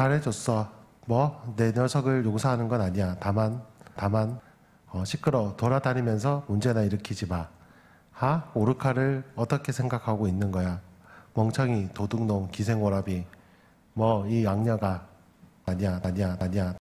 잘해줬어. 뭐, 내 녀석을 용서하는 건 아니야. 다만, 다만, 어, 시끄러. 돌아다니면서 문제나 일으키지 마. 하? 오르카를 어떻게 생각하고 있는 거야? 멍청이, 도둑놈, 기생오라비. 뭐, 이 악녀가. 아니야, 아니야, 아니야.